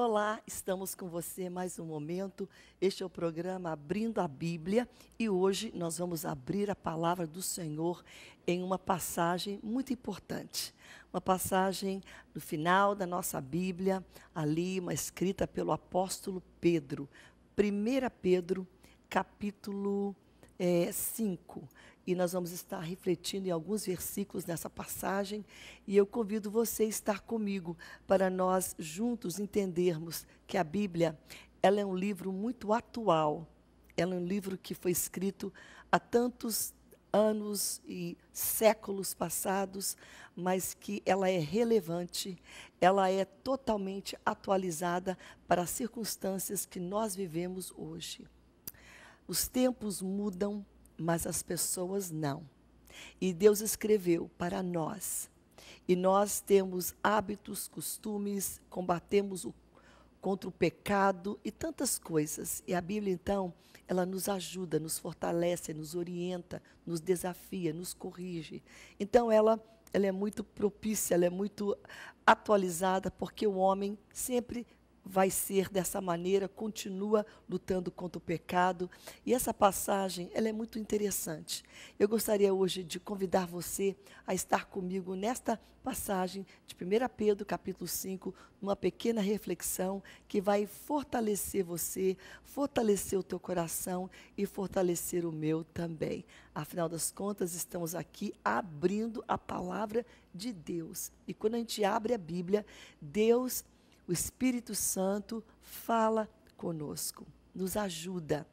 Olá, estamos com você mais um momento. Este é o programa Abrindo a Bíblia e hoje nós vamos abrir a palavra do Senhor em uma passagem muito importante. Uma passagem no final da nossa Bíblia, ali, uma escrita pelo apóstolo Pedro. 1 Pedro, capítulo é, eh, 5. E nós vamos estar refletindo em alguns versículos nessa passagem. E eu convido você a estar comigo para nós juntos entendermos que a Bíblia ela é um livro muito atual. Ela é um livro que foi escrito há tantos anos e séculos passados, mas que ela é relevante, ela é totalmente atualizada para as circunstâncias que nós vivemos hoje. Os tempos mudam, mas as pessoas não. E Deus escreveu para nós. E nós temos hábitos, costumes, combatemos o, contra o pecado e tantas coisas. E a Bíblia, então, ela nos ajuda, nos fortalece, nos orienta, nos desafia, nos corrige. Então, ela, ela é muito propícia, ela é muito atualizada, porque o homem sempre vai ser dessa maneira, continua lutando contra o pecado. E essa passagem, ela é muito interessante. Eu gostaria hoje de convidar você a estar comigo nesta passagem de 1 Pedro, capítulo 5, uma pequena reflexão que vai fortalecer você, fortalecer o teu coração e fortalecer o meu também. Afinal das contas, estamos aqui abrindo a palavra de Deus. E quando a gente abre a Bíblia, Deus o Espírito Santo fala conosco, nos ajuda,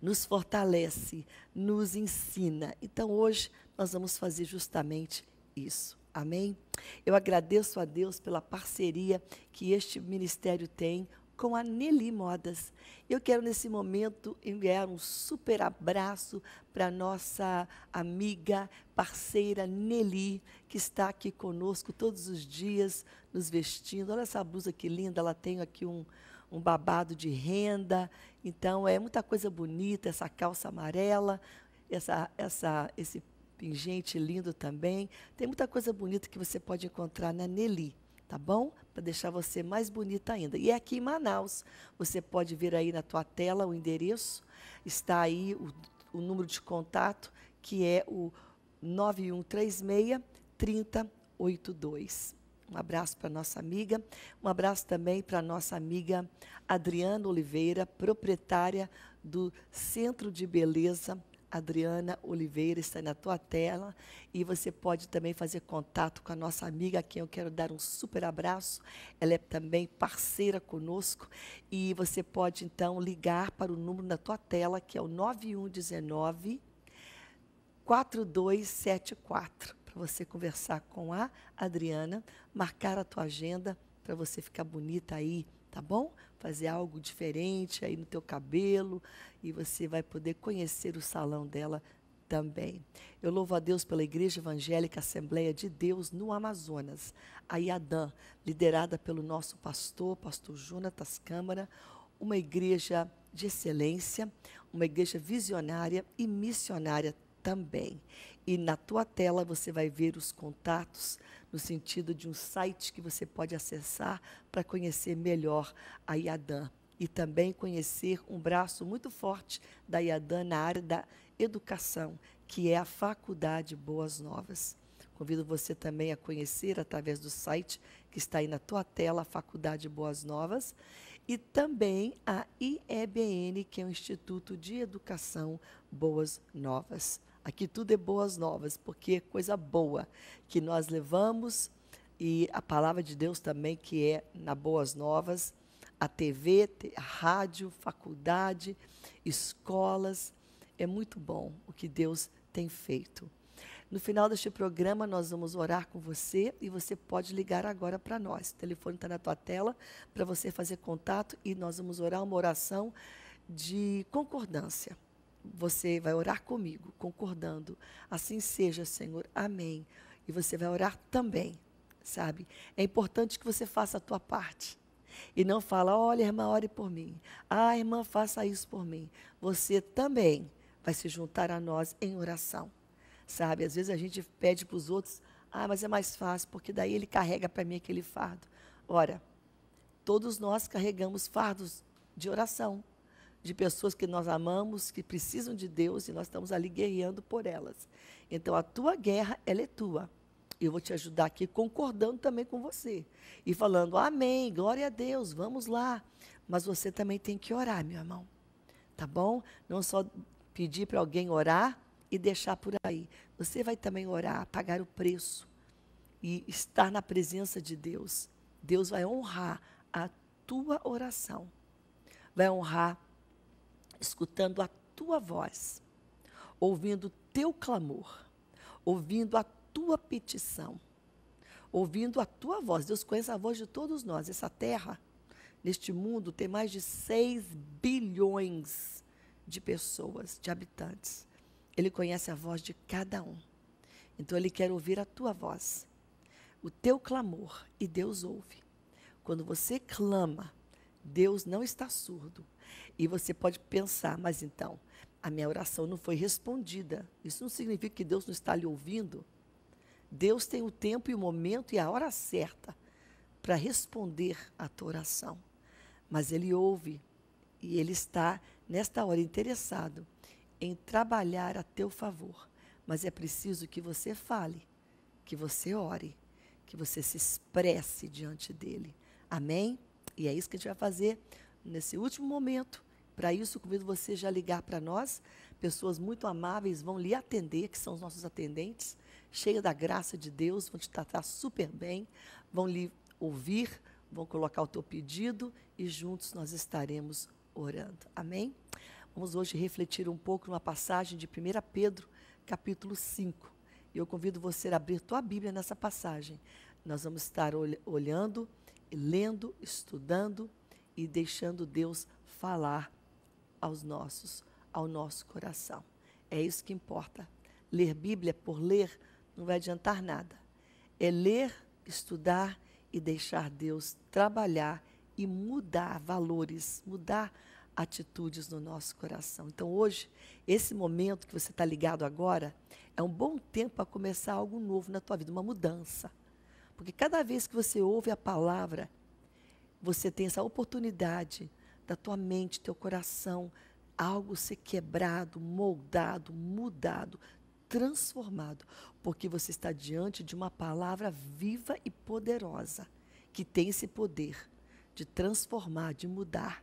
nos fortalece, nos ensina. Então hoje nós vamos fazer justamente isso. Amém? Eu agradeço a Deus pela parceria que este ministério tem com a Nelly Modas. Eu quero, nesse momento, enviar um super abraço para nossa amiga, parceira Nelly, que está aqui conosco todos os dias, nos vestindo. Olha essa blusa que linda, ela tem aqui um, um babado de renda. Então, é muita coisa bonita, essa calça amarela, essa, essa, esse pingente lindo também. Tem muita coisa bonita que você pode encontrar na Nelly tá bom? Para deixar você mais bonita ainda. E é aqui em Manaus. Você pode ver aí na tua tela o endereço, está aí o, o número de contato, que é o 9136 3082. Um abraço para nossa amiga, um abraço também para nossa amiga Adriana Oliveira, proprietária do Centro de Beleza Adriana Oliveira está na tua tela e você pode também fazer contato com a nossa amiga, a quem eu quero dar um super abraço. Ela é também parceira conosco e você pode então ligar para o número na tua tela que é o 9119 4274 para você conversar com a Adriana, marcar a tua agenda para você ficar bonita aí, tá bom? fazer algo diferente aí no teu cabelo e você vai poder conhecer o salão dela também. Eu louvo a Deus pela Igreja Evangélica Assembleia de Deus no Amazonas, a IADAM, liderada pelo nosso pastor, pastor Jonatas Câmara, uma igreja de excelência, uma igreja visionária e missionária também. E na tua tela você vai ver os contatos no sentido de um site que você pode acessar para conhecer melhor a IADAN e também conhecer um braço muito forte da IADAN na área da educação, que é a Faculdade Boas Novas. Convido você também a conhecer através do site que está aí na tua tela, a Faculdade Boas Novas, e também a IEBN, que é o Instituto de Educação Boas Novas. Aqui tudo é boas novas, porque é coisa boa que nós levamos e a palavra de Deus também, que é na Boas Novas, a TV, a rádio, faculdade, escolas. É muito bom o que Deus tem feito. No final deste programa, nós vamos orar com você e você pode ligar agora para nós. O telefone está na tua tela para você fazer contato e nós vamos orar uma oração de concordância você vai orar comigo, concordando. Assim seja, Senhor. Amém. E você vai orar também, sabe? É importante que você faça a tua parte. E não fala, olha, irmã, ore por mim. Ah, irmã, faça isso por mim. Você também vai se juntar a nós em oração, sabe? Às vezes a gente pede para os outros, ah, mas é mais fácil, porque daí ele carrega para mim aquele fardo. Ora, todos nós carregamos fardos de oração de pessoas que nós amamos, que precisam de Deus e nós estamos ali guerreando por elas. Então a tua guerra, ela é tua. Eu vou te ajudar aqui concordando também com você e falando: "Amém, glória a Deus, vamos lá". Mas você também tem que orar, meu irmão. Tá bom? Não só pedir para alguém orar e deixar por aí. Você vai também orar, pagar o preço e estar na presença de Deus. Deus vai honrar a tua oração. Vai honrar escutando a tua voz, ouvindo o teu clamor, ouvindo a tua petição, ouvindo a tua voz. Deus conhece a voz de todos nós. Essa terra, neste mundo, tem mais de 6 bilhões de pessoas, de habitantes. Ele conhece a voz de cada um. Então, Ele quer ouvir a tua voz, o teu clamor, e Deus ouve. Quando você clama, Deus não está surdo, e você pode pensar, mas então, a minha oração não foi respondida. Isso não significa que Deus não está lhe ouvindo. Deus tem o tempo e o momento e a hora certa para responder a tua oração. Mas Ele ouve e Ele está, nesta hora, interessado em trabalhar a teu favor. Mas é preciso que você fale, que você ore, que você se expresse diante dele. Amém? E é isso que a gente vai fazer nesse último momento para isso, convido você já ligar para nós. Pessoas muito amáveis vão lhe atender, que são os nossos atendentes, cheia da graça de Deus, vão te tratar super bem, vão lhe ouvir, vão colocar o teu pedido e juntos nós estaremos orando. Amém? Vamos hoje refletir um pouco numa passagem de 1 Pedro, capítulo 5. Eu convido você a abrir tua Bíblia nessa passagem. Nós vamos estar olhando, lendo, estudando e deixando Deus falar aos nossos, ao nosso coração. É isso que importa. Ler Bíblia por ler não vai adiantar nada. É ler, estudar e deixar Deus trabalhar e mudar valores, mudar atitudes no nosso coração. Então, hoje, esse momento que você está ligado agora, é um bom tempo para começar algo novo na tua vida, uma mudança. Porque cada vez que você ouve a palavra, você tem essa oportunidade da tua mente, teu coração, algo ser quebrado, moldado, mudado, transformado, porque você está diante de uma palavra viva e poderosa, que tem esse poder de transformar, de mudar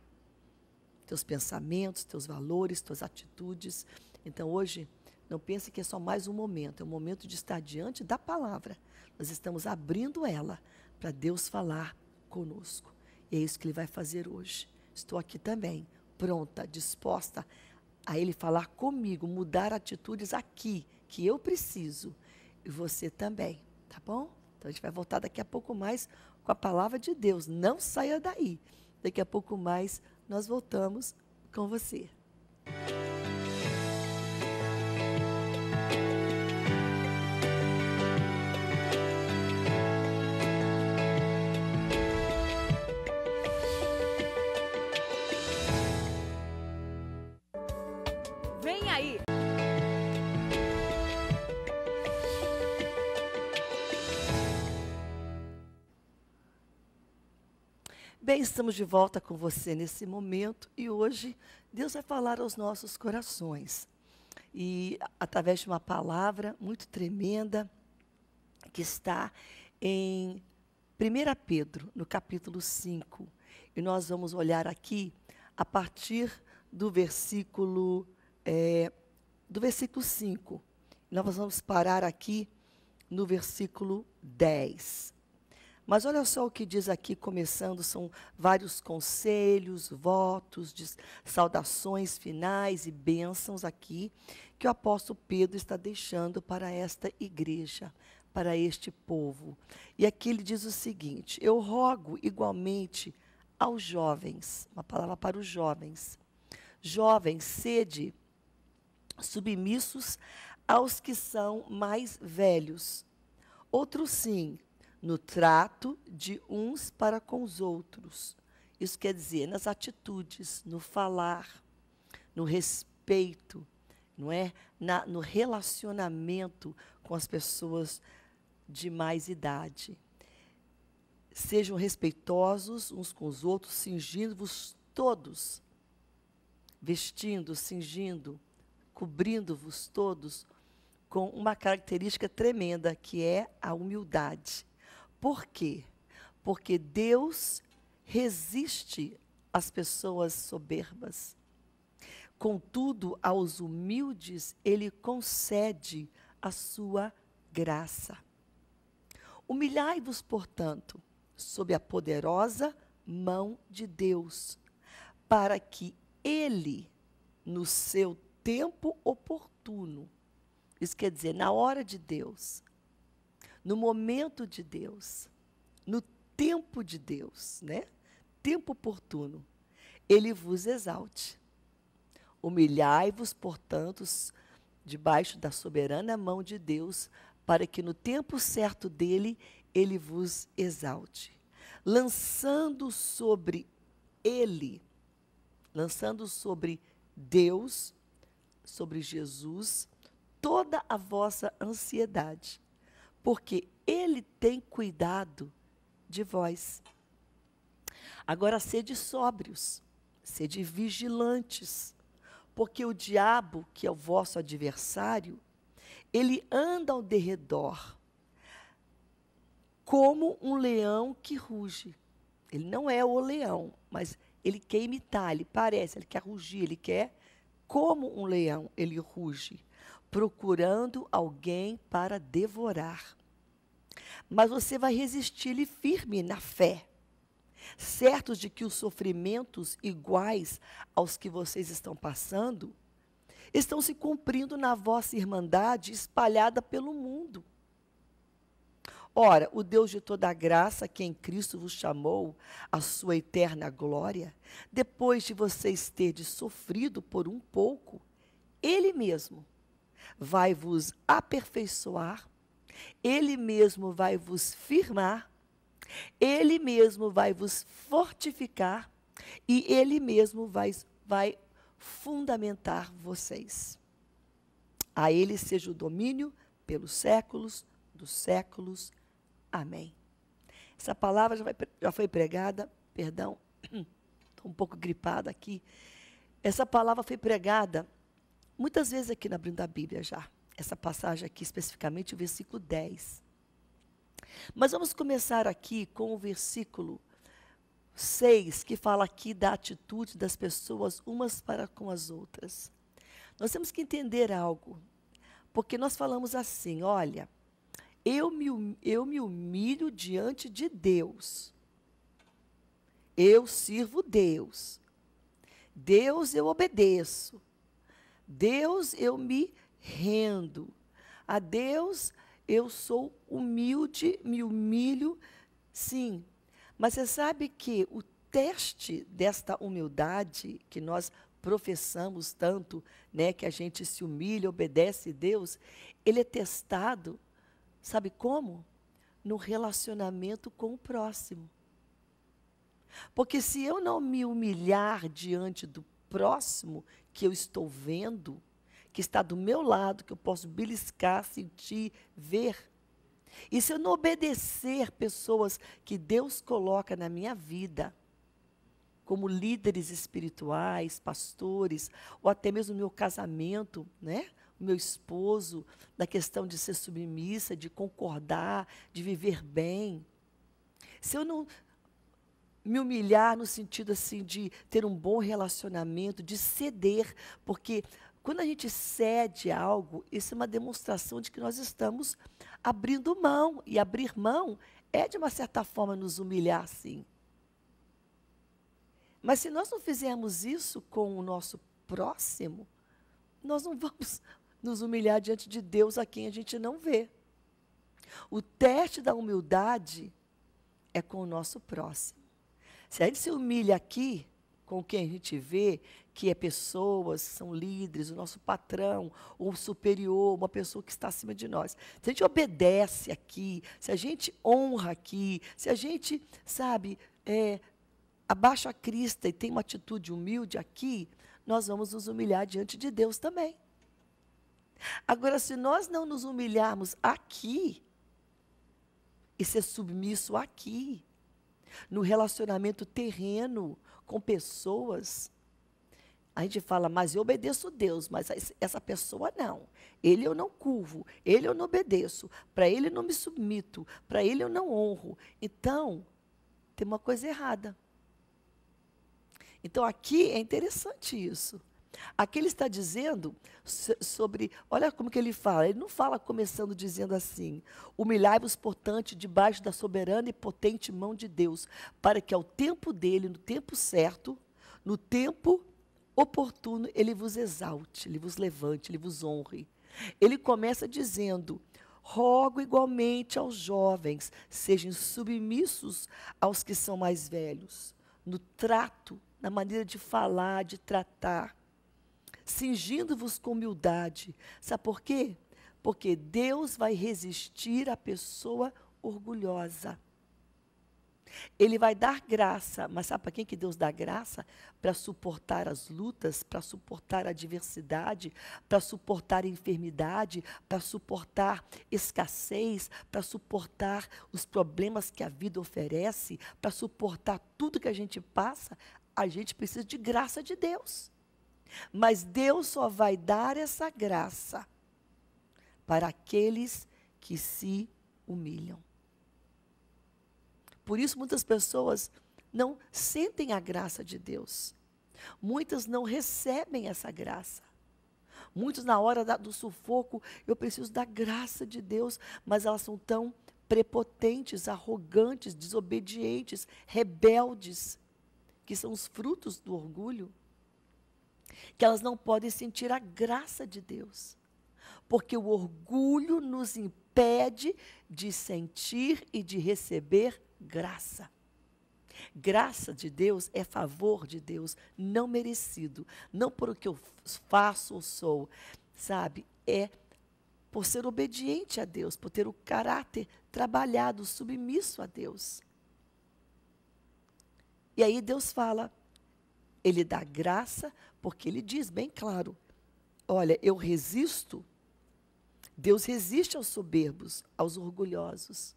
teus pensamentos, teus valores, tuas atitudes. Então hoje, não pense que é só mais um momento, é o um momento de estar diante da palavra. Nós estamos abrindo ela para Deus falar conosco. E é isso que ele vai fazer hoje estou aqui também, pronta, disposta a Ele falar comigo, mudar atitudes aqui, que eu preciso, e você também, tá bom? Então a gente vai voltar daqui a pouco mais com a palavra de Deus. Não saia daí. Daqui a pouco mais nós voltamos com você. estamos de volta com você nesse momento e hoje Deus vai falar aos nossos corações. E através de uma palavra muito tremenda que está em 1 Pedro, no capítulo 5. E nós vamos olhar aqui a partir do versículo é, do versículo 5. Nós vamos parar aqui no versículo 10. Mas olha só o que diz aqui, começando, são vários conselhos, votos, saudações finais e bênçãos aqui que o apóstolo Pedro está deixando para esta igreja, para este povo. E aqui ele diz o seguinte: Eu rogo igualmente aos jovens, uma palavra para os jovens. Jovens, sede submissos aos que são mais velhos. Outro sim, no trato de uns para com os outros. Isso quer dizer nas atitudes, no falar, no respeito, não é? Na, no relacionamento com as pessoas de mais idade. Sejam respeitosos uns com os outros, cingindo-vos todos, vestindo, cingindo, cobrindo-vos todos com uma característica tremenda, que é a humildade. Por quê? Porque Deus resiste às pessoas soberbas. Contudo, aos humildes, ele concede a sua graça. Humilhai-vos, portanto, sob a poderosa mão de Deus, para que ele, no seu tempo oportuno, isso quer dizer, na hora de Deus, no momento de Deus, no tempo de Deus, né? Tempo oportuno, ele vos exalte. Humilhai-vos, portanto, debaixo da soberana mão de Deus, para que no tempo certo dele ele vos exalte, lançando sobre ele, lançando sobre Deus, sobre Jesus, toda a vossa ansiedade, porque ele tem cuidado de vós. Agora, sede sóbrios, sede vigilantes, porque o diabo, que é o vosso adversário, ele anda ao derredor como um leão que ruge. Ele não é o leão, mas ele quer imitar, ele parece, ele quer rugir, ele quer como um leão, ele ruge, procurando alguém para devorar. Mas você vai resistir-lhe firme na fé, certos de que os sofrimentos iguais aos que vocês estão passando estão se cumprindo na vossa irmandade espalhada pelo mundo. Ora, o Deus de toda a graça, que em Cristo vos chamou à sua eterna glória, depois de vocês terem sofrido por um pouco, Ele mesmo vai vos aperfeiçoar, ele mesmo vai vos firmar, ele mesmo vai vos fortificar e ele mesmo vai, vai fundamentar vocês. A ele seja o domínio pelos séculos dos séculos. Amém. Essa palavra já, vai, já foi pregada, perdão, estou um pouco gripada aqui. Essa palavra foi pregada muitas vezes aqui na Brinda Bíblia já essa passagem aqui, especificamente o versículo 10. Mas vamos começar aqui com o versículo 6, que fala aqui da atitude das pessoas umas para com as outras. Nós temos que entender algo, porque nós falamos assim: olha, eu me, hum, eu me humilho diante de Deus, eu sirvo Deus, Deus eu obedeço, Deus eu me rendo. A Deus eu sou humilde, me humilho, sim. Mas você sabe que o teste desta humildade que nós professamos tanto, né, que a gente se humilha, obedece a Deus, ele é testado, sabe como? No relacionamento com o próximo. Porque se eu não me humilhar diante do próximo que eu estou vendo, que está do meu lado, que eu posso beliscar, sentir, ver. E se eu não obedecer pessoas que Deus coloca na minha vida, como líderes espirituais, pastores, ou até mesmo meu casamento, né? o meu esposo, na questão de ser submissa, de concordar, de viver bem. Se eu não me humilhar no sentido assim de ter um bom relacionamento, de ceder, porque quando a gente cede a algo, isso é uma demonstração de que nós estamos abrindo mão. E abrir mão é, de uma certa forma, nos humilhar, sim. Mas se nós não fizermos isso com o nosso próximo, nós não vamos nos humilhar diante de Deus a quem a gente não vê. O teste da humildade é com o nosso próximo. Se a gente se humilha aqui, com quem a gente vê, que é pessoas, são líderes, o nosso patrão, o superior, uma pessoa que está acima de nós. Se a gente obedece aqui, se a gente honra aqui, se a gente, sabe, é, abaixa a crista e tem uma atitude humilde aqui, nós vamos nos humilhar diante de Deus também. Agora, se nós não nos humilharmos aqui e ser submisso aqui, no relacionamento terreno com pessoas, a gente fala, mas eu obedeço Deus, mas essa pessoa não. Ele eu não curvo, ele eu não obedeço, para ele eu não me submito, para ele eu não honro. Então, tem uma coisa errada. Então, aqui é interessante isso. Aqui ele está dizendo sobre, olha como que ele fala, ele não fala começando dizendo assim: humilhai-vos, portanto, debaixo da soberana e potente mão de Deus, para que ao tempo dele, no tempo certo, no tempo oportuno, ele vos exalte, ele vos levante, ele vos honre. Ele começa dizendo: Rogo igualmente aos jovens, sejam submissos aos que são mais velhos, no trato, na maneira de falar, de tratar, cingindo-vos com humildade. Sabe por quê? Porque Deus vai resistir à pessoa orgulhosa. Ele vai dar graça, mas sabe para quem que Deus dá graça? Para suportar as lutas, para suportar a adversidade, para suportar a enfermidade, para suportar escassez, para suportar os problemas que a vida oferece, para suportar tudo que a gente passa. A gente precisa de graça de Deus. Mas Deus só vai dar essa graça para aqueles que se humilham. Por isso, muitas pessoas não sentem a graça de Deus. Muitas não recebem essa graça. Muitos, na hora da, do sufoco, eu preciso da graça de Deus, mas elas são tão prepotentes, arrogantes, desobedientes, rebeldes, que são os frutos do orgulho, que elas não podem sentir a graça de Deus, porque o orgulho nos impede de sentir e de receber graça. Graça de Deus é favor de Deus, não merecido, não por o que eu faço ou sou, sabe? É por ser obediente a Deus, por ter o caráter trabalhado, submisso a Deus. E aí Deus fala, ele dá graça, porque ele diz bem claro: olha, eu resisto. Deus resiste aos soberbos, aos orgulhosos.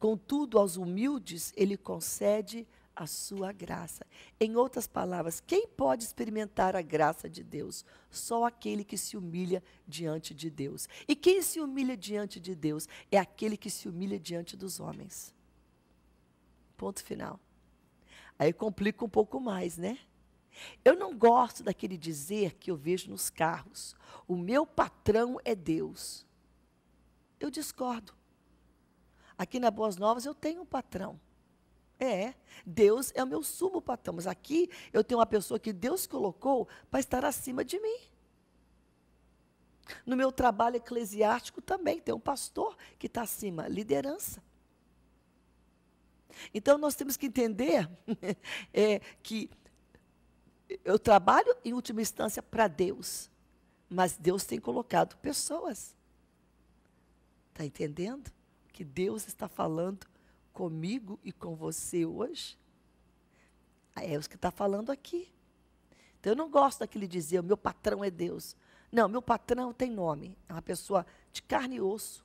Contudo, aos humildes ele concede a sua graça. Em outras palavras, quem pode experimentar a graça de Deus? Só aquele que se humilha diante de Deus. E quem se humilha diante de Deus é aquele que se humilha diante dos homens. Ponto final. Aí complica um pouco mais, né? Eu não gosto daquele dizer que eu vejo nos carros: o meu patrão é Deus. Eu discordo. Aqui na Boas Novas eu tenho um patrão. É, Deus é o meu sumo patrão. Mas aqui eu tenho uma pessoa que Deus colocou para estar acima de mim. No meu trabalho eclesiástico também tem um pastor que está acima, liderança. Então nós temos que entender é, que eu trabalho em última instância para Deus, mas Deus tem colocado pessoas. Está entendendo? que Deus está falando comigo e com você hoje? Ah, é os que está falando aqui. Então, eu não gosto daquele dizer, o meu patrão é Deus. Não, meu patrão tem nome. É uma pessoa de carne e osso.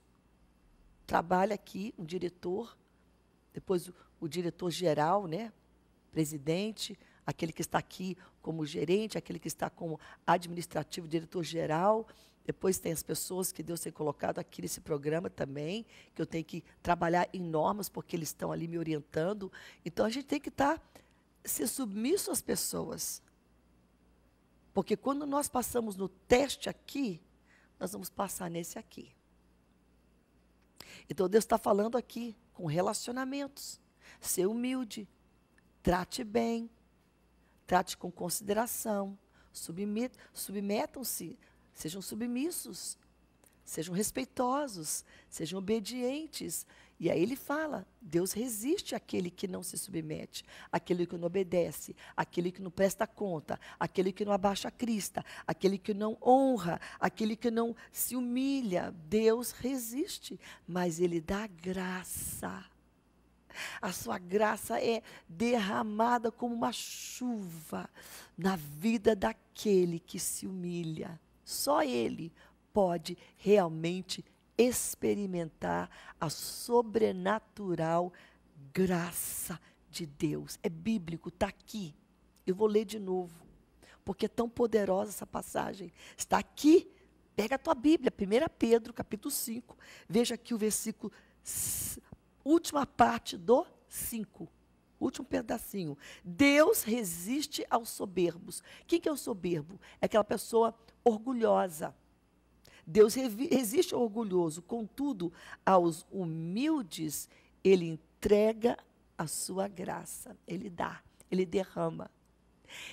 Trabalha aqui, um diretor, depois o, o diretor-geral, né? presidente, aquele que está aqui como gerente, aquele que está como administrativo, diretor-geral, depois tem as pessoas que Deus tem colocado aqui nesse programa também, que eu tenho que trabalhar em normas, porque eles estão ali me orientando. Então a gente tem que estar tá, se submisso às pessoas. Porque quando nós passamos no teste aqui, nós vamos passar nesse aqui. Então Deus está falando aqui com relacionamentos. Ser humilde, trate bem, trate com consideração, submetam-se Sejam submissos, sejam respeitosos, sejam obedientes. E aí ele fala: Deus resiste àquele que não se submete, àquele que não obedece, àquele que não presta conta, àquele que não abaixa a crista, àquele que não honra, àquele que não se humilha. Deus resiste, mas ele dá graça. A sua graça é derramada como uma chuva na vida daquele que se humilha, só ele pode realmente experimentar a sobrenatural graça de Deus. É bíblico, está aqui. Eu vou ler de novo, porque é tão poderosa essa passagem. Está aqui. Pega a tua Bíblia, 1 Pedro, capítulo 5. Veja aqui o versículo, última parte do 5. Último pedacinho. Deus resiste aos soberbos. Quem que é o soberbo? É aquela pessoa orgulhosa. Deus resiste ao orgulhoso, contudo, aos humildes, ele entrega a sua graça, ele dá, ele derrama.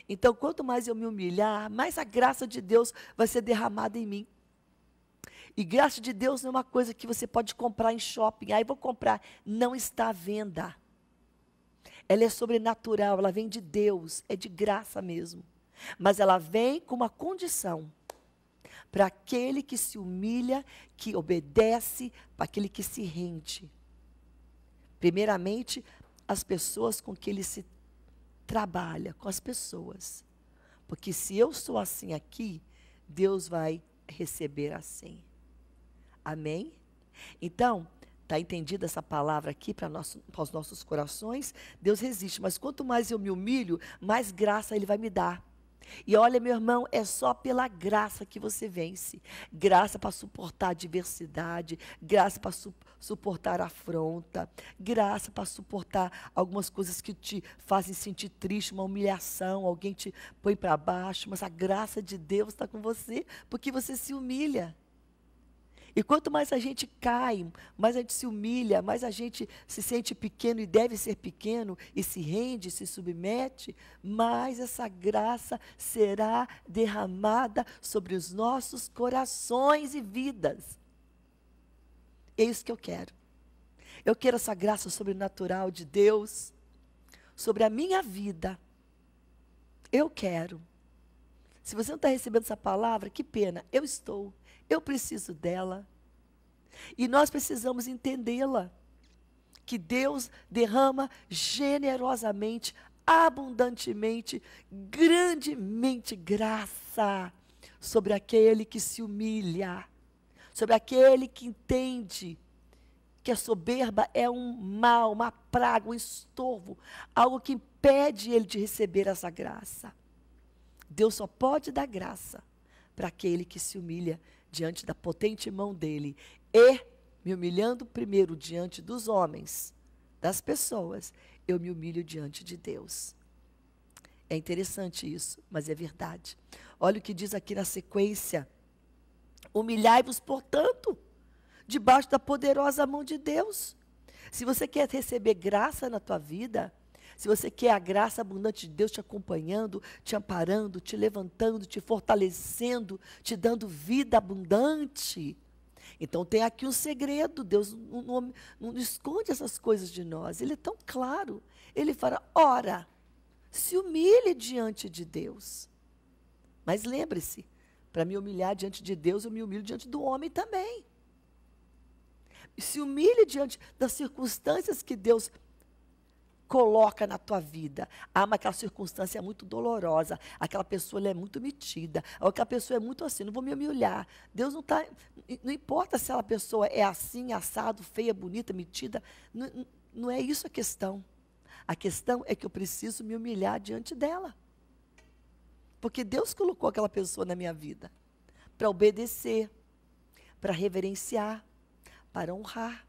Então, quanto mais eu me humilhar, mais a graça de Deus vai ser derramada em mim. E graça de Deus não é uma coisa que você pode comprar em shopping. Aí ah, vou comprar. Não está à venda. Ela é sobrenatural, ela vem de Deus, é de graça mesmo. Mas ela vem com uma condição para aquele que se humilha, que obedece, para aquele que se rende. Primeiramente, as pessoas com que ele se trabalha, com as pessoas. Porque se eu sou assim aqui, Deus vai receber assim. Amém? Então, Está entendida essa palavra aqui para, nosso, para os nossos corações? Deus resiste, mas quanto mais eu me humilho, mais graça Ele vai me dar. E olha, meu irmão, é só pela graça que você vence. Graça para suportar a graça para su suportar a afronta, graça para suportar algumas coisas que te fazem sentir triste, uma humilhação, alguém te põe para baixo, mas a graça de Deus está com você, porque você se humilha. E quanto mais a gente cai, mais a gente se humilha, mais a gente se sente pequeno e deve ser pequeno, e se rende, se submete, mais essa graça será derramada sobre os nossos corações e vidas. É isso que eu quero. Eu quero essa graça sobrenatural de Deus sobre a minha vida. Eu quero. Se você não está recebendo essa palavra, que pena, eu estou. Eu preciso dela. E nós precisamos entendê-la. Que Deus derrama generosamente, abundantemente, grandemente graça sobre aquele que se humilha, sobre aquele que entende que a soberba é um mal, uma praga, um estorvo, algo que impede ele de receber essa graça. Deus só pode dar graça para aquele que se humilha diante da potente mão dele e me humilhando primeiro diante dos homens, das pessoas, eu me humilho diante de Deus. É interessante isso, mas é verdade. Olha o que diz aqui na sequência: Humilhai-vos, portanto, debaixo da poderosa mão de Deus. Se você quer receber graça na tua vida, se você quer a graça abundante de Deus te acompanhando, te amparando, te levantando, te fortalecendo, te dando vida abundante. Então tem aqui um segredo, Deus não, não, não esconde essas coisas de nós, Ele é tão claro. Ele fala: ora, se humilhe diante de Deus. Mas lembre-se, para me humilhar diante de Deus, eu me humilho diante do homem também. Se humilhe diante das circunstâncias que Deus coloca na tua vida. Ah, mas aquela circunstância é muito dolorosa, aquela pessoa é muito metida, ou aquela pessoa é muito assim, não vou me humilhar. Deus não está. Não importa se aquela pessoa é assim, assado, feia, bonita, metida, não, não é isso a questão. A questão é que eu preciso me humilhar diante dela. Porque Deus colocou aquela pessoa na minha vida para obedecer, para reverenciar, para honrar.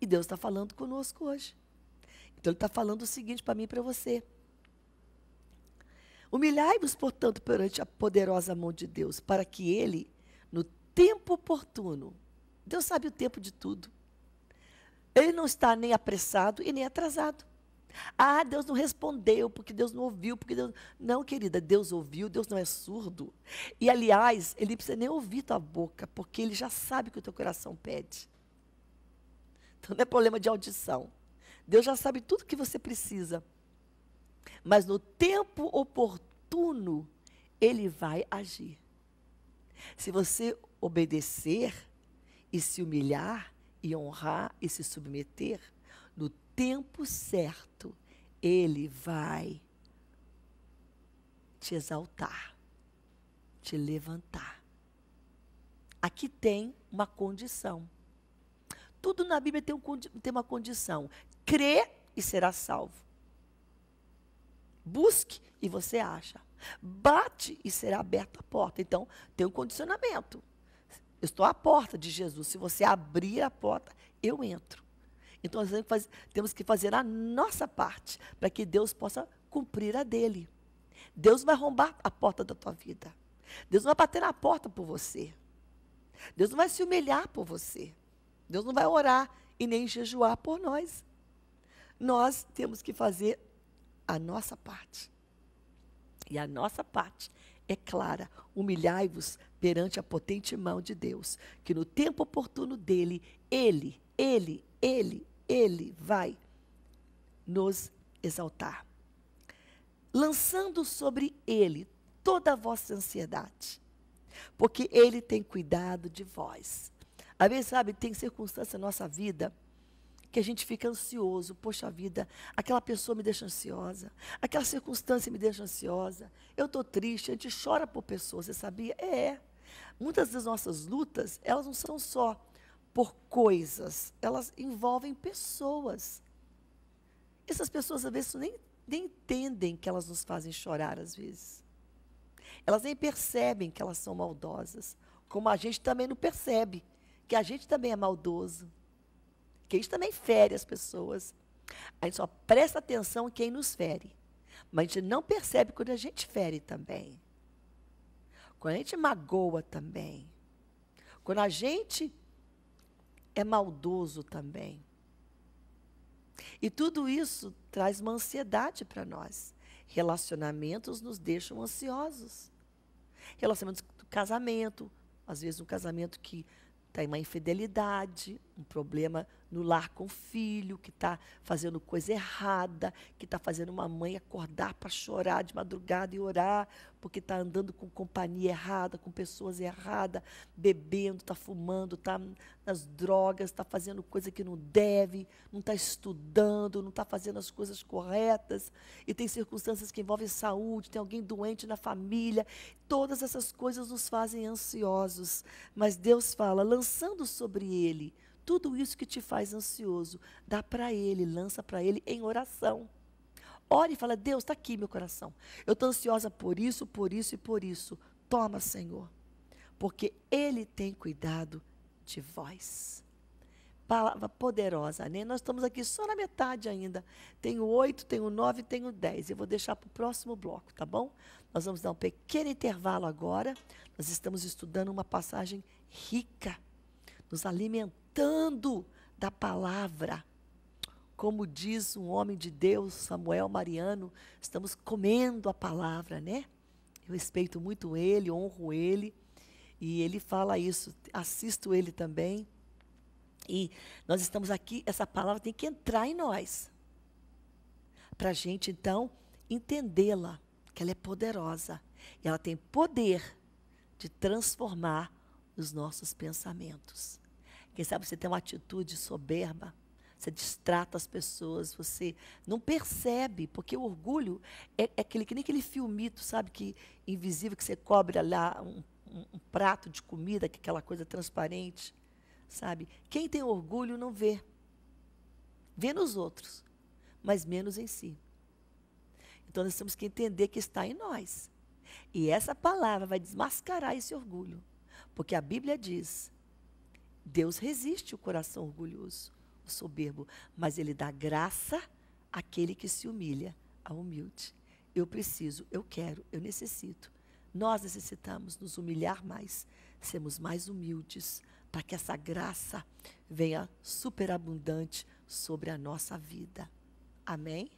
E Deus está falando conosco hoje. Então, Ele está falando o seguinte para mim e para você. Humilhai-vos, portanto, perante a poderosa mão de Deus, para que Ele, no tempo oportuno, Deus sabe o tempo de tudo. Ele não está nem apressado e nem atrasado. Ah, Deus não respondeu, porque Deus não ouviu, porque Deus. Não, querida, Deus ouviu, Deus não é surdo. E, aliás, Ele precisa nem ouvir tua boca, porque Ele já sabe o que o teu coração pede. Então não é problema de audição. Deus já sabe tudo que você precisa. Mas no tempo oportuno, Ele vai agir. Se você obedecer e se humilhar e honrar e se submeter, no tempo certo, Ele vai te exaltar, te levantar. Aqui tem uma condição. Tudo na Bíblia tem, um, tem uma condição: crê e será salvo. Busque e você acha. Bate e será aberta a porta. Então, tem um condicionamento. Eu estou à porta de Jesus. Se você abrir a porta, eu entro. Então, nós temos que fazer, a nossa parte para que Deus possa cumprir a dele. Deus vai arrombar a porta da tua vida. Deus não vai bater na porta por você. Deus não vai se humilhar por você. Deus não vai orar e nem jejuar por nós. Nós temos que fazer a nossa parte. E a nossa parte é clara: humilhai-vos perante a potente mão de Deus, que no tempo oportuno dele, ele, ele, ele, ele vai nos exaltar. Lançando sobre ele toda a vossa ansiedade, porque ele tem cuidado de vós. Às vezes, sabe, tem circunstância na nossa vida que a gente fica ansioso. Poxa vida, aquela pessoa me deixa ansiosa, aquela circunstância me deixa ansiosa. Eu estou triste, a gente chora por pessoas, você sabia? É. Muitas das nossas lutas, elas não são só por coisas, elas envolvem pessoas. Essas pessoas, às vezes, nem, nem entendem que elas nos fazem chorar, às vezes. Elas nem percebem que elas são maldosas, como a gente também não percebe que a gente também é maldoso, que a gente também fere as pessoas. A gente só presta atenção quem nos fere. Mas a gente não percebe quando a gente fere também. Quando a gente magoa também. Quando a gente é maldoso também. E tudo isso traz uma ansiedade para nós. Relacionamentos nos deixam ansiosos. Relacionamentos do casamento, às vezes um casamento que tem uma infidelidade, um problema no lar com o filho, que está fazendo coisa errada, que está fazendo uma mãe acordar para chorar de madrugada e orar, porque está andando com companhia errada, com pessoas erradas, bebendo, está fumando, está nas drogas, está fazendo coisa que não deve, não está estudando, não está fazendo as coisas corretas, e tem circunstâncias que envolvem saúde, tem alguém doente na família. Todas essas coisas nos fazem ansiosos, mas Deus fala, lançando sobre ele tudo isso que te faz ansioso, dá para Ele, lança para Ele em oração. Ore e fala: Deus, está aqui meu coração. Eu estou ansiosa por isso, por isso e por isso. Toma, Senhor, porque Ele tem cuidado de vós. Palavra poderosa, né? Nós estamos aqui só na metade ainda. Tenho oito, tenho nove, tenho dez. Eu vou deixar para o próximo bloco, tá bom? Nós vamos dar um pequeno intervalo agora. Nós estamos estudando uma passagem rica nos alimentando da palavra. Como diz um homem de Deus, Samuel Mariano, estamos comendo a palavra, né? Eu respeito muito ele, honro ele, e ele fala isso, assisto ele também. E nós estamos aqui, essa palavra tem que entrar em nós. Para a gente, então, entendê-la, que ela é poderosa. E ela tem poder de transformar os nossos pensamentos. Quem sabe você tem uma atitude soberba, você distrata as pessoas, você não percebe, porque o orgulho é, é aquele que nem aquele filmito, sabe, que invisível que você cobre lá um, um, um prato de comida, que aquela coisa transparente, sabe? Quem tem orgulho não vê, vê nos outros, mas menos em si. Então nós temos que entender que está em nós. E essa palavra vai desmascarar esse orgulho. Porque a Bíblia diz: Deus resiste o coração orgulhoso, o soberbo, mas ele dá graça àquele que se humilha, ao humilde. Eu preciso, eu quero, eu necessito. Nós necessitamos nos humilhar mais, sermos mais humildes, para que essa graça venha superabundante sobre a nossa vida. Amém?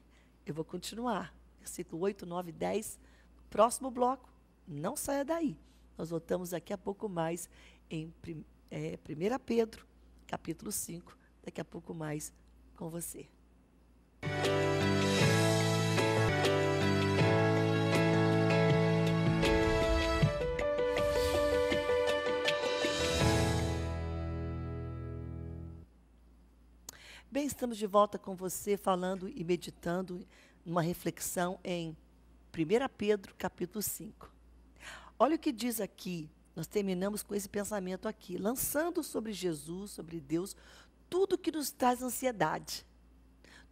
Eu vou continuar. Versículo 8, 9, 10. Próximo bloco. Não saia daí. Nós voltamos daqui a pouco mais em é, 1 Pedro, capítulo 5, daqui a pouco mais com você. Bem, estamos de volta com você falando e meditando numa reflexão em 1 Pedro, capítulo 5. Olha o que diz aqui. Nós terminamos com esse pensamento aqui, lançando sobre Jesus, sobre Deus, tudo que nos traz ansiedade,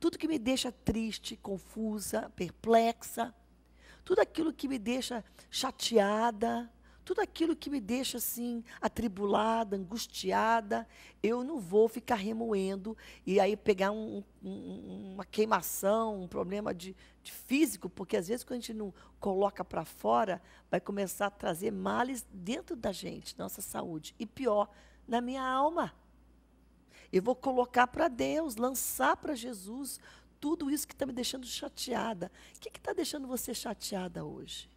tudo que me deixa triste, confusa, perplexa, tudo aquilo que me deixa chateada, tudo aquilo que me deixa assim, atribulada, angustiada, eu não vou ficar remoendo e aí pegar um, um, uma queimação, um problema de, de, físico, porque às vezes quando a gente não coloca para fora, vai começar a trazer males dentro da gente, nossa saúde. E pior, na minha alma. Eu vou colocar para Deus, lançar para Jesus tudo isso que está me deixando chateada. O que está deixando você chateada hoje?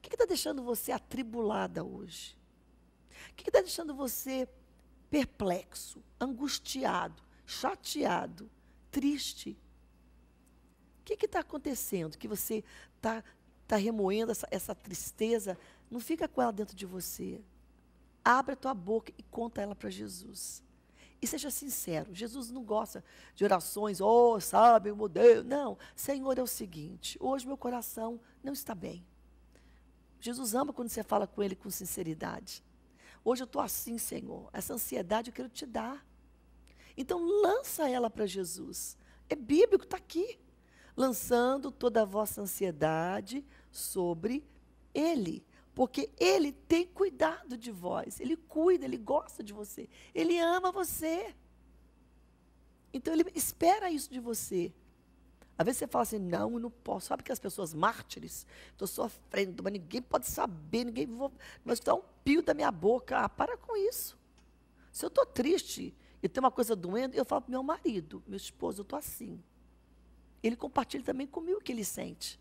O que está deixando você atribulada hoje? O que está deixando você perplexo, angustiado, chateado, triste? O que está acontecendo que você está tá remoendo essa, essa tristeza? Não fica com ela dentro de você. Abre a tua boca e conta ela para Jesus. E seja sincero, Jesus não gosta de orações, oh, sabe, modelo. Não, Senhor, é o seguinte, hoje meu coração não está bem. Jesus ama quando você fala com Ele com sinceridade. Hoje eu estou assim, Senhor. Essa ansiedade eu quero te dar. Então lança ela para Jesus. É bíblico, está aqui. Lançando toda a vossa ansiedade sobre Ele. Porque Ele tem cuidado de vós. Ele cuida, Ele gosta de você. Ele ama você. Então Ele espera isso de você. Às vezes você fala assim, não, eu não posso. Sabe que as pessoas mártires, estou sofrendo, mas ninguém pode saber, ninguém Mas vai escutar um pio da minha boca. Ah, para com isso. Se eu estou triste e tem uma coisa doendo, eu falo para meu marido, meu esposo, eu estou assim. Ele compartilha também comigo o que ele sente.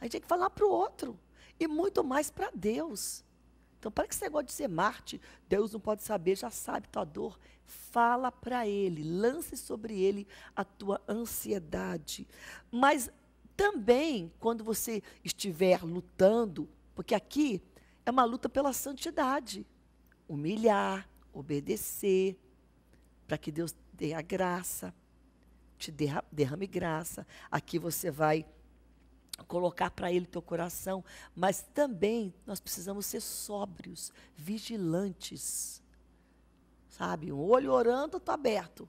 A gente tem que falar para o outro. E muito mais para Deus. Então, para que você gosta de ser Marte, Deus não pode saber, já sabe tua dor. Fala para ele, lance sobre ele a tua ansiedade. Mas também, quando você estiver lutando, porque aqui é uma luta pela santidade humilhar, obedecer, para que Deus dê a graça, te derrame graça. Aqui você vai colocar para ele teu coração, mas também nós precisamos ser sóbrios, vigilantes. Sabe, um olho orando, está aberto.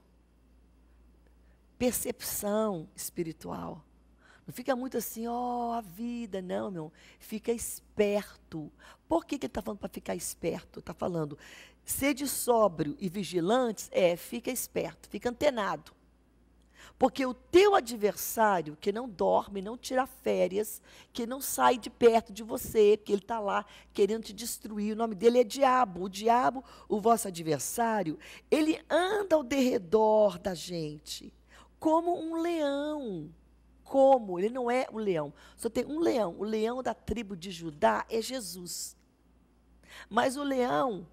Percepção espiritual. Não fica muito assim, ó, oh, a vida, não, meu. Fica esperto. Por que, que ele está falando para ficar esperto? Está falando, ser de sóbrio e vigilantes é, fica esperto, fica antenado. Porque o teu adversário, que não dorme, não tira férias, que não sai de perto de você, que ele está lá querendo te destruir, o nome dele é diabo. O diabo, o vosso adversário, ele anda ao derredor da gente, como um leão. Como? Ele não é o leão. Só tem um leão. O leão da tribo de Judá é Jesus. Mas o leão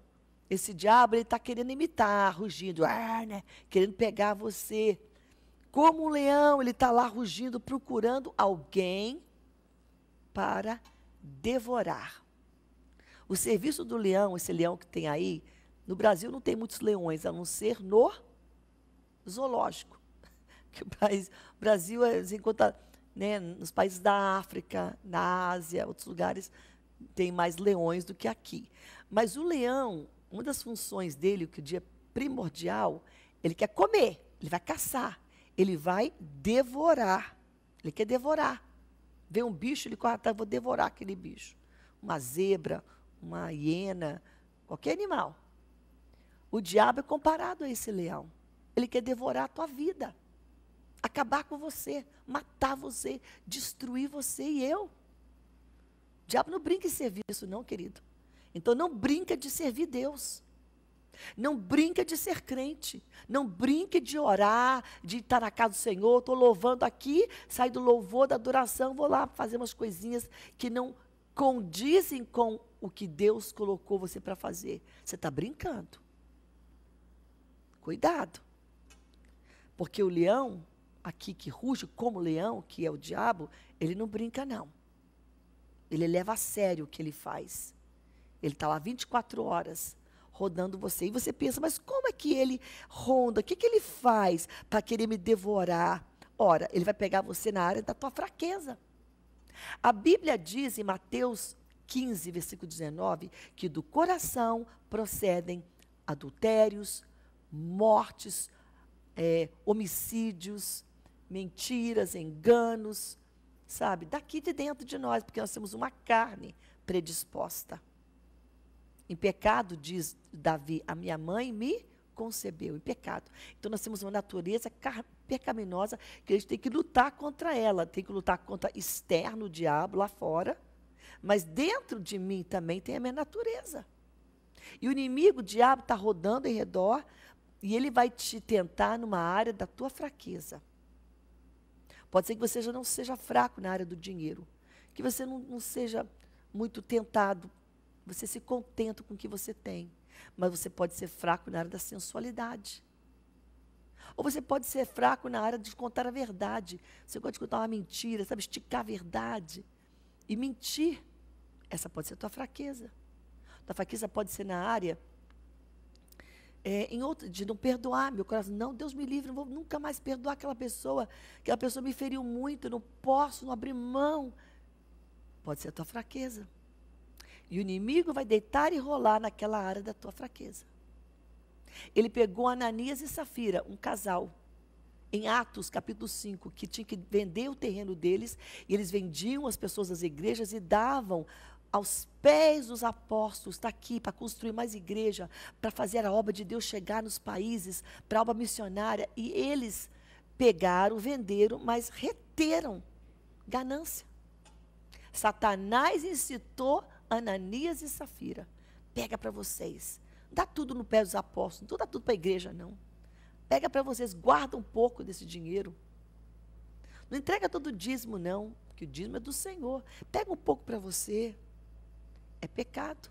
esse diabo ele está querendo imitar, rugindo, ah, né? querendo pegar você. Como um leão, ele está lá rugindo, procurando alguém para devorar. O serviço do leão, esse leão que tem aí, no Brasil não tem muitos leões, a não ser no zoológico. Que o Brasil, eh, enquanto né, nos países da África, na Ásia, outros lugares, tem mais leões do que aqui. Mas o leão, uma das funções dele, o que o dia primordial, ele quer comer, ele vai caçar. Ele vai devorar. Ele quer devorar. Vê um bicho, ele corre atrás, vou devorar aquele bicho. Uma zebra, uma hiena, qualquer animal. O diabo é comparado a esse leão. Ele quer devorar a tua vida, acabar com você, matar você, destruir você e eu. O diabo não brinca em serviço, não, querido. Então não brinca de servir Deus. Não brinca de ser crente. Não brinque de orar, de estar na casa do Senhor. Estou louvando aqui, saio do louvor, da adoração, vou lá fazer umas coisinhas que não condizem com o que Deus colocou você para fazer. Você está brincando. Cuidado. Porque o leão, aqui que ruge como leão, que é o diabo, ele não brinca, não. Ele leva a sério o que ele faz. Ele está lá 24 horas rodando você. E você pensa, mas como é que ele ronda? O que, que ele faz para querer me devorar? Ora, ele vai pegar você na área da tua fraqueza. A Bíblia diz em Mateus 15, versículo 19, que do coração procedem adultérios, mortes, é, homicídios, mentiras, enganos, sabe? Daqui de dentro de nós, porque nós temos uma carne predisposta. Em pecado, diz Davi, a minha mãe me concebeu, em pecado. Então nós temos uma natureza pecaminosa que a gente tem que lutar contra ela, tem que lutar contra externo o diabo lá fora, mas dentro de mim também tem a minha natureza. E o inimigo, o diabo, está rodando em redor e ele vai te tentar numa área da tua fraqueza. Pode ser que você já não seja fraco na área do dinheiro, que você não, não seja muito tentado você se contenta com o que você tem. Mas você pode ser fraco na área da sensualidade. Ou você pode ser fraco na área de contar a verdade. Você pode contar uma mentira, sabe? Esticar a verdade e mentir. Essa pode ser a tua fraqueza. Tua fraqueza pode ser na área é, em outro, de não perdoar. Meu coração, não, Deus me livre, não vou nunca mais perdoar aquela pessoa. Aquela pessoa me feriu muito, não posso, não abrir mão. Pode ser a tua fraqueza. E o inimigo vai deitar e rolar naquela área da tua fraqueza. Ele pegou Ananias e Safira, um casal, em Atos capítulo 5, que tinha que vender o terreno deles, e eles vendiam as pessoas das igrejas e davam aos pés dos apóstolos, está aqui para construir mais igreja, para fazer a obra de Deus chegar nos países, para a obra missionária. E eles pegaram, venderam, mas reteram ganância. Satanás incitou Ananias e Safira. Pega para vocês. dá tudo no pé dos apóstolos, não dá tudo para a igreja, não. Pega para vocês, guarda um pouco desse dinheiro. Não entrega todo o dízimo, não, porque o dízimo é do Senhor. Pega um pouco para você. É pecado.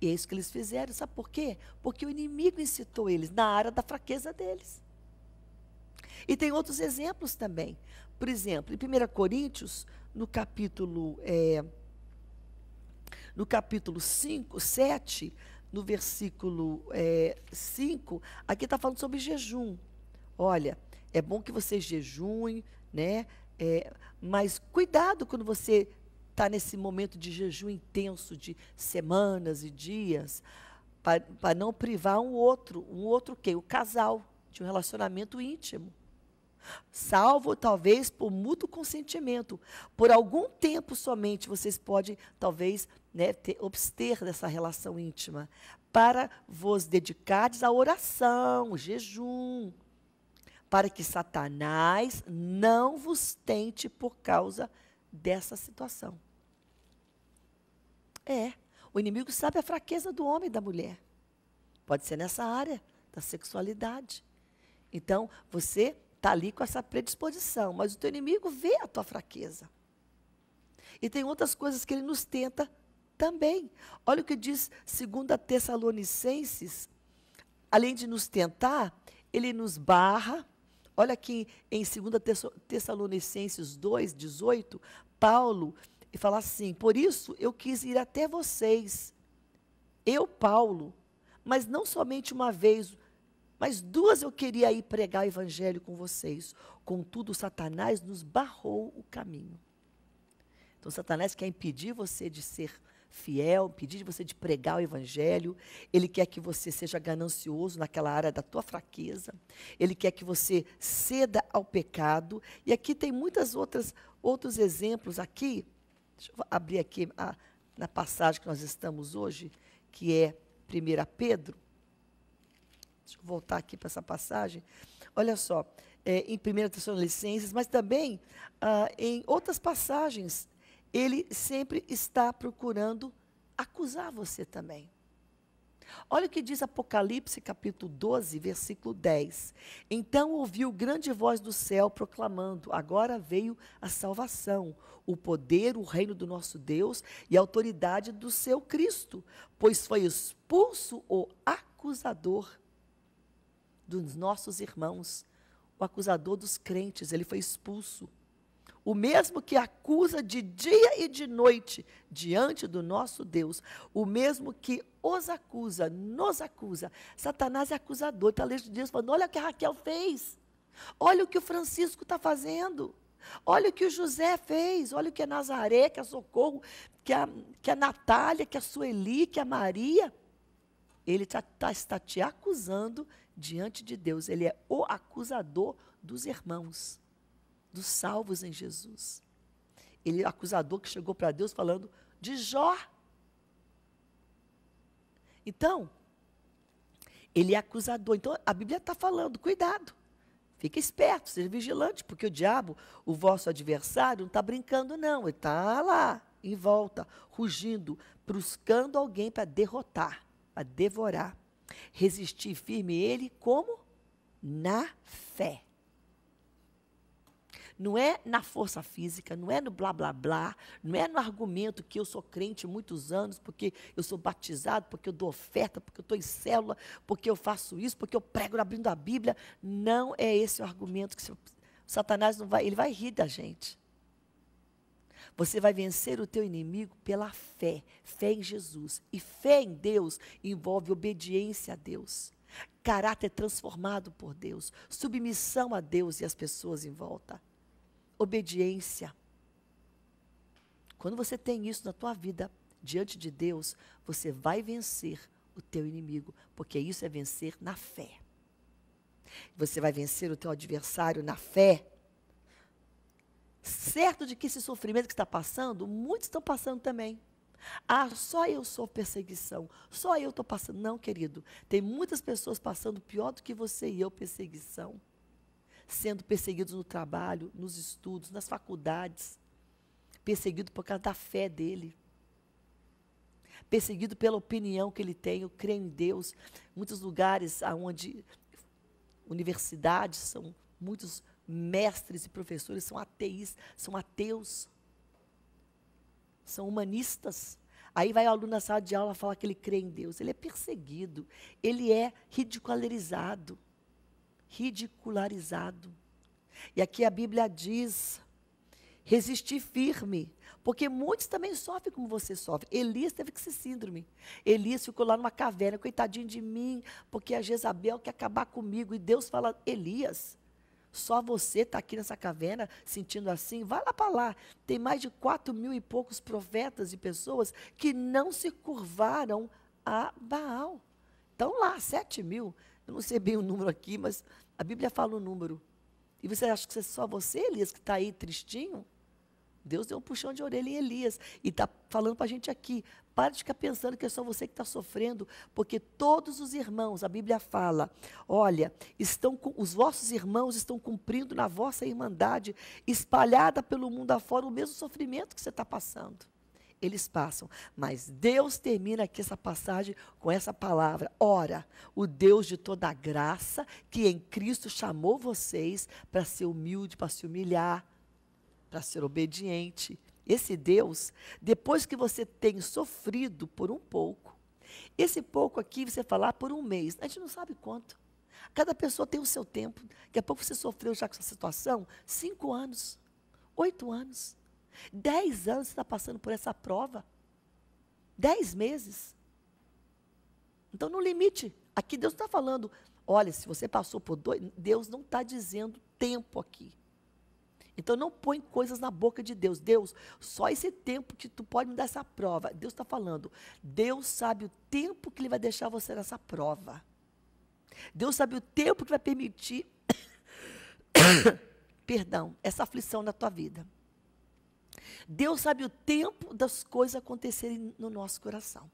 E é isso que eles fizeram, sabe por quê? Porque o inimigo incitou eles na área da fraqueza deles. E tem outros exemplos também. Por exemplo, em 1 Coríntios, no capítulo é, no capítulo 5, 7, no versículo é, 5, aqui está falando sobre jejum. Olha, é bom que você jejue, né? É, mas cuidado quando você está nesse momento de jejum intenso de semanas e dias, para não privar um outro, um outro quê? O casal, de um relacionamento íntimo. Salvo talvez por mútuo consentimento. Por algum tempo somente vocês podem, talvez, né, ter, abster dessa relação íntima, para vos dedicardes à oração, jejum, para que Satanás não vos tente por causa dessa situação. É, o inimigo sabe a fraqueza do homem e da mulher. Pode ser nessa área da sexualidade. Então, você está ali com essa predisposição, mas o teu inimigo vê a tua fraqueza. E tem outras coisas que ele nos tenta também. Olha o que diz 2 Tessalonicenses. Além de nos tentar, ele nos barra. Olha aqui em 2 Tessalonicenses 2, 18, Paulo fala assim: Por isso eu quis ir até vocês, eu, Paulo, mas não somente uma vez, mas duas eu queria ir pregar o evangelho com vocês. Contudo, Satanás nos barrou o caminho. Então, Satanás quer impedir você de ser fiel, pedir de você de pregar o evangelho. Ele quer que você seja ganancioso naquela área da tua fraqueza. Ele quer que você ceda ao pecado. E aqui tem muitas outras outros exemplos aqui. Deixa eu abrir aqui a, na passagem que nós estamos hoje, que é 1 Pedro. Deixa eu voltar aqui para essa passagem. Olha só, é, em 1 Tessalonicenses, mas também ah, em outras passagens ele sempre está procurando acusar você também. Olha o que diz Apocalipse, capítulo 12, versículo 10. Então ouviu grande voz do céu proclamando: Agora veio a salvação, o poder, o reino do nosso Deus e a autoridade do seu Cristo, pois foi expulso o acusador dos nossos irmãos, o acusador dos crentes, ele foi expulso o mesmo que acusa de dia e de noite diante do nosso Deus, o mesmo que os acusa, nos acusa. Satanás é acusador, está lendo de Deus falando: olha o que a Raquel fez, olha o que o Francisco está fazendo. Olha o que o José fez, olha o que a Nazaré, que a Socorro, que a, que a Natália, que a Sueli, que a Maria. Ele tá, tá, está te acusando diante de Deus. Ele é o acusador dos irmãos dos salvos em Jesus. Ele, acusador que chegou para Deus falando de Jó. Então, ele é acusador. Então, a Bíblia está falando, cuidado. fique esperto, seja vigilante, porque o diabo, o vosso adversário, não está brincando, não. Ele está lá, em volta, rugindo, bruscando alguém para derrotar, para devorar. Resistir firme ele como? Na fé. Não é na força física, não é no blá blá blá, não é no argumento que eu sou crente muitos anos, porque eu sou batizado, porque eu dou oferta, porque eu estou em célula, porque eu faço isso, porque eu prego abrindo a Bíblia. Não é esse o argumento que Satanás não vai, ele vai rir da gente. Você vai vencer o teu inimigo pela fé, fé em Jesus. E fé em Deus envolve obediência a Deus, caráter transformado por Deus, submissão a Deus e as pessoas em volta obediência. Quando você tem isso na tua vida, diante de Deus, você vai vencer o teu inimigo, porque isso é vencer na fé. Você vai vencer o teu adversário na fé. Certo de que esse sofrimento que está passando, muitos estão passando também. Ah, só eu sou perseguição, só eu estou passando. Não, querido, tem muitas pessoas passando pior do que você e eu perseguição sendo perseguidos no trabalho, nos estudos, nas faculdades, perseguido por causa da fé dele, perseguido pela opinião que ele tem, eu creio em Deus. Muitos lugares onde universidades são muitos mestres e professores são ateístas, são ateus, são humanistas. Aí vai o aluno na sala de aula falar que ele crê em Deus. Ele é perseguido, ele é ridicularizado ridicularizado. E aqui a Bíblia diz: resistir firme, porque muitos também sofrem como você sofre. Elias teve que ser síndrome. Elias ficou lá numa caverna, coitadinho de mim, porque a Jezabel quer acabar comigo. E Deus fala: Elias, só você está aqui nessa caverna sentindo assim? Vai lá para lá. Tem mais de quatro mil e poucos profetas e pessoas que não se curvaram a Baal. Estão lá, sete mil. Eu não sei bem o número aqui, mas a Bíblia fala o número. E você acha que é só você, Elias, que está aí tristinho? Deus deu um puxão de orelha em Elias e está falando para a gente aqui. Para de ficar pensando que é só você que está sofrendo, porque todos os irmãos, a Bíblia fala, olha, estão com, os vossos irmãos estão cumprindo na vossa irmandade, espalhada pelo mundo afora, o mesmo sofrimento que você está passando eles passam. Mas Deus termina aqui essa passagem com essa palavra: Ora, o Deus de toda graça, que em Cristo chamou vocês para ser humilde, para se humilhar, para ser obediente. Esse Deus, depois que você tem sofrido por um pouco, esse pouco aqui você falar por um mês, a gente não sabe quanto. Cada pessoa tem o seu tempo. Daqui a pouco você sofreu já com essa situação cinco anos, oito anos. Dez anos você está passando por essa prova. Dez meses. Então, no limite. Aqui Deus está falando, olha, se você passou por dois, Deus não está dizendo tempo aqui. Então não põe coisas na boca de Deus. Deus, só esse tempo que tu pode me dar essa prova. Deus está falando. Deus sabe o tempo que Ele vai deixar você nessa prova. Deus sabe o tempo que vai permitir, perdão, essa aflição na tua vida. Deus sabe o tempo das coisas acontecerem no nosso coração.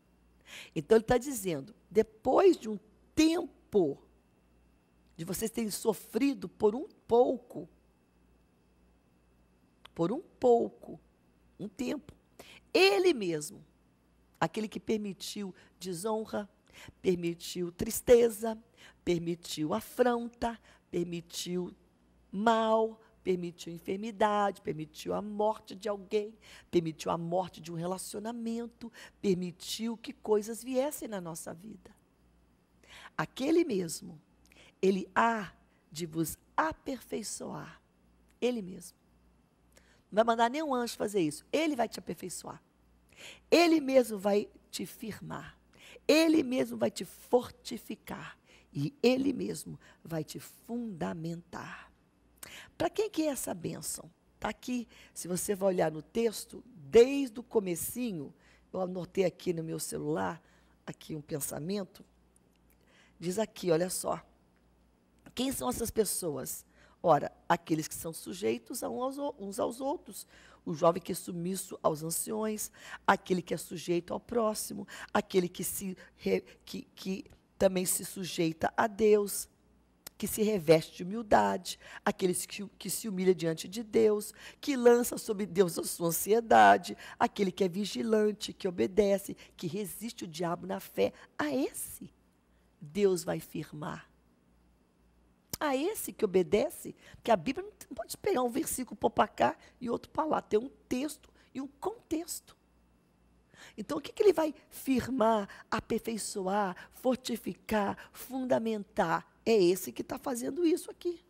Então ele está dizendo: depois de um tempo de vocês terem sofrido por um pouco, por um pouco, um tempo, ele mesmo, aquele que permitiu desonra, permitiu tristeza, permitiu afronta, permitiu mal, permitiu enfermidade, permitiu a morte de alguém, permitiu a morte de um relacionamento, permitiu que coisas viessem na nossa vida. Aquele mesmo, ele há de vos aperfeiçoar. Ele mesmo. Não vai mandar nenhum anjo fazer isso. Ele vai te aperfeiçoar. Ele mesmo vai te firmar. Ele mesmo vai te fortificar. E ele mesmo vai te fundamentar. Para quem que é essa bênção? Está aqui, se você vai olhar no texto, desde o comecinho, eu anotei aqui no meu celular, aqui um pensamento, diz aqui, olha só, quem são essas pessoas? Ora, aqueles que são sujeitos uns aos outros, o jovem que é submisso aos anciões, aquele que é sujeito ao próximo, aquele que, se, que, que também se sujeita a Deus, que se reveste de humildade, aqueles que, que se humilha diante de Deus, que lança sobre Deus a sua ansiedade, aquele que é vigilante, que obedece, que resiste o diabo na fé. A esse Deus vai firmar. A esse que obedece, porque a Bíblia não pode pegar um versículo para cá e outro para lá. Tem um texto e um contexto. Então, o que, que ele vai firmar, aperfeiçoar, fortificar, fundamentar? é esse que está fazendo isso aqui,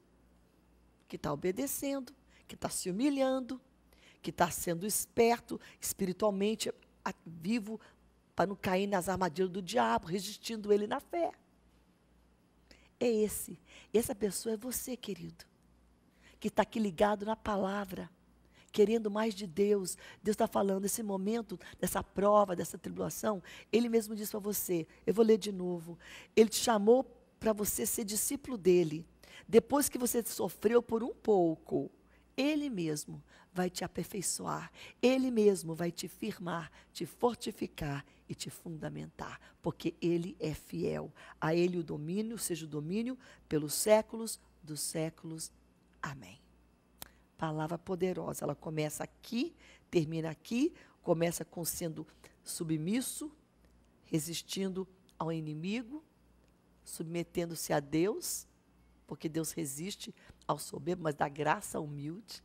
que está obedecendo, que está se humilhando, que está sendo esperto espiritualmente, vivo, para não cair nas armadilhas do diabo, resistindo ele na fé. É esse. Essa pessoa é você, querido, que está aqui ligado na palavra querendo mais de Deus. Deus está falando, esse momento, dessa prova, dessa tribulação, Ele mesmo disse para você. Eu vou ler de novo. Ele te chamou para você ser discípulo dele. Depois que você sofreu por um pouco, ele mesmo vai te aperfeiçoar, ele mesmo vai te firmar, te fortificar e te fundamentar, porque ele é fiel. A ele o domínio, seja o domínio pelos séculos dos séculos. Amém. Palavra poderosa, ela começa aqui, termina aqui, começa com sendo submisso, resistindo ao inimigo submetendo-se a Deus, porque Deus resiste ao soberbo, mas dá graça ao humilde.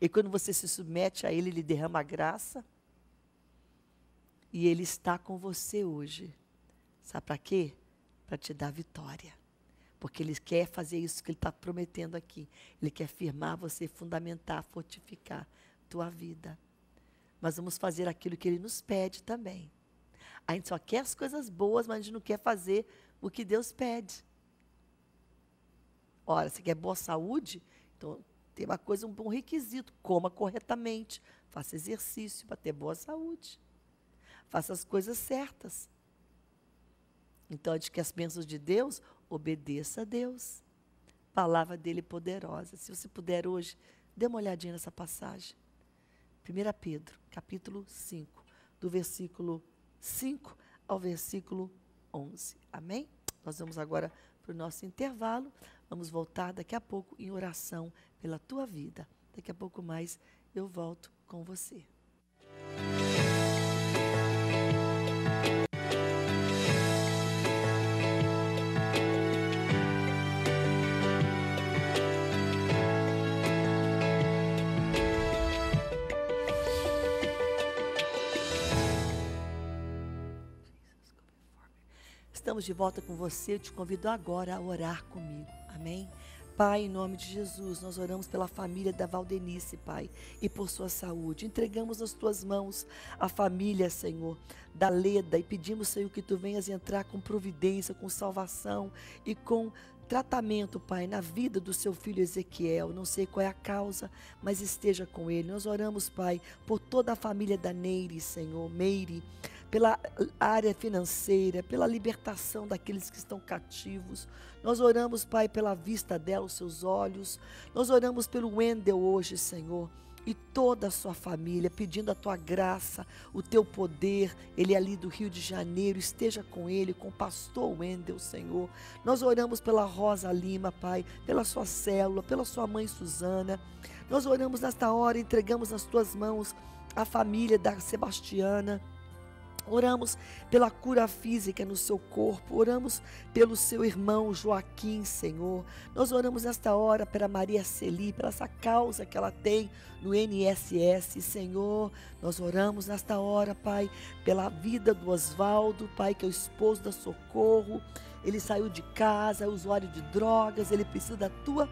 E quando você se submete a Ele, Ele derrama a graça. E Ele está com você hoje. Sabe para quê? Para te dar vitória. Porque Ele quer fazer isso que Ele está prometendo aqui. Ele quer firmar você, fundamentar, fortificar tua vida. Mas vamos fazer aquilo que Ele nos pede também. A gente só quer as coisas boas, mas a gente não quer fazer o que Deus pede. Ora, você quer boa saúde? Então, tem uma coisa, um bom requisito. Coma corretamente, faça exercício para ter boa saúde. Faça as coisas certas. Então, é de que as bênçãos de Deus, obedeça a Deus. Palavra dele é poderosa. Se você puder hoje, dê uma olhadinha nessa passagem. 1 Pedro, capítulo 5, do versículo 5 ao versículo 11. Amém? Nós vamos agora para o nosso intervalo. Vamos voltar daqui a pouco em oração pela tua vida. Daqui a pouco mais eu volto com você. estamos de volta com você, eu te convido agora a orar comigo. Amém? Pai, em nome de Jesus, nós oramos pela família da Valdenice, Pai, e por sua saúde. Entregamos nas tuas mãos a família, Senhor, da Leda e pedimos, Senhor, que tu venhas entrar com providência, com salvação e com tratamento, Pai, na vida do seu filho Ezequiel. Não sei qual é a causa, mas esteja com ele. Nós oramos, Pai, por toda a família da Neire, Senhor, Meire pela área financeira, pela libertação daqueles que estão cativos. Nós oramos, Pai, pela vista dela, os seus olhos. Nós oramos pelo Wendel hoje, Senhor e toda a sua família, pedindo a tua graça, o teu poder. Ele é ali do Rio de Janeiro, esteja com ele, com o pastor Wendel, Senhor. Nós oramos pela Rosa Lima, Pai, pela sua célula, pela sua mãe Suzana. Nós oramos nesta hora, entregamos nas tuas mãos a família da Sebastiana. Oramos pela cura física no seu corpo, oramos pelo seu irmão Joaquim, Senhor. Nós oramos nesta hora pela Maria Celi, pela essa causa que ela tem no NSS, Senhor. Nós oramos nesta hora, Pai, pela vida do Oswaldo, Pai, que é o esposo da Socorro. Ele saiu de casa, é usuário de drogas, ele precisa da tua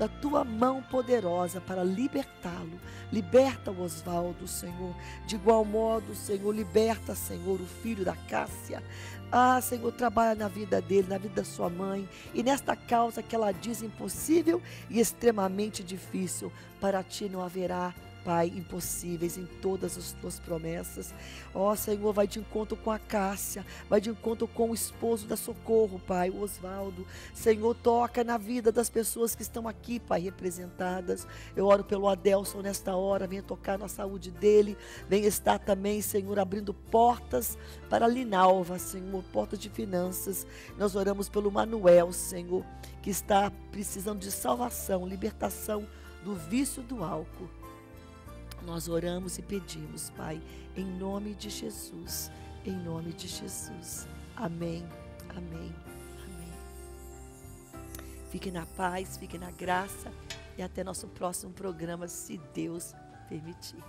da tua mão poderosa para libertá-lo. Liberta o Oswaldo, Senhor. De igual modo, Senhor, liberta, Senhor, o filho da Cássia. Ah, Senhor, trabalha na vida dele, na vida da sua mãe e nesta causa que ela diz impossível e extremamente difícil. Para ti não haverá Pai, impossíveis em todas as tuas promessas. Ó oh, Senhor, vai de encontro com a Cássia, vai de encontro com o esposo da Socorro, Pai, o Oswaldo. Senhor, toca na vida das pessoas que estão aqui, Pai, representadas. Eu oro pelo Adelson nesta hora, venha tocar na saúde dele, venha estar também, Senhor, abrindo portas para Linalva, Senhor, portas de finanças. Nós oramos pelo Manuel, Senhor, que está precisando de salvação, libertação do vício do álcool. Nós oramos e pedimos, Pai, em nome de Jesus, em nome de Jesus. Amém, amém, amém. Fique na paz, fique na graça e até nosso próximo programa, se Deus permitir.